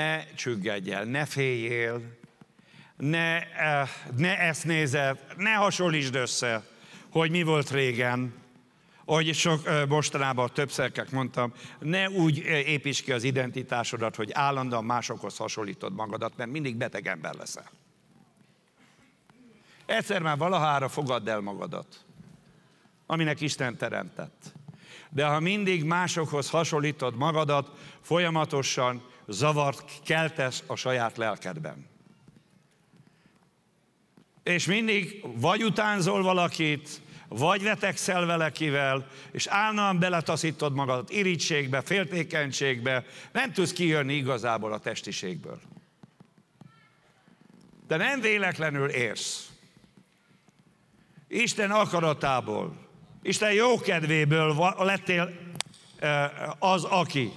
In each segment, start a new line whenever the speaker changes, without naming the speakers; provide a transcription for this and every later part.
ne csüggedj el, ne féljél, ne, eh, ne ezt nézed, ne hasonlítsd össze, hogy mi volt régen, ahogy sok eh, mostanában többszerkek mondtam, ne úgy eh, építs ki az identitásodat, hogy állandóan másokhoz hasonlítod magadat, mert mindig beteg ember leszel. Egyszer már valahára fogadd el magadat, aminek Isten teremtett de ha mindig másokhoz hasonlítod magadat, folyamatosan zavart keltesz a saját lelkedben. És mindig vagy utánzol valakit, vagy vetekszel velekivel, és állandóan beletaszítod magadat irítségbe, féltékenységbe, nem tudsz kijönni igazából a testiségből. De nem véletlenül érsz. Isten akaratából, Isten jó kedvéből lettél az, aki.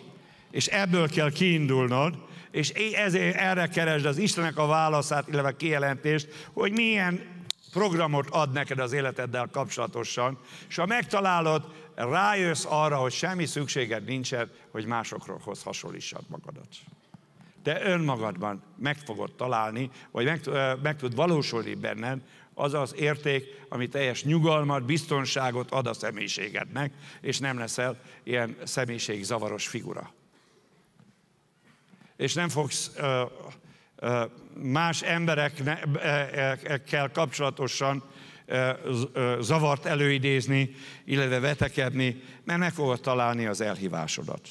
És ebből kell kiindulnod, és ezért erre keresd az Istenek a válaszát, illetve kijelentést, hogy milyen programot ad neked az életeddel kapcsolatosan, és ha megtalálod, rájössz arra, hogy semmi szükséged nincsen, hogy másokhoz hasonlítsad magadat. Te önmagadban meg fogod találni, vagy meg, meg tud valósulni benned, az az érték, ami teljes nyugalmat, biztonságot ad a személyiségednek, és nem leszel ilyen zavaros figura. És nem fogsz ö, ö, más emberekkel e, e, kapcsolatosan ö, ö, zavart előidézni, illetve vetekedni, mert meg fogod találni az elhívásodat.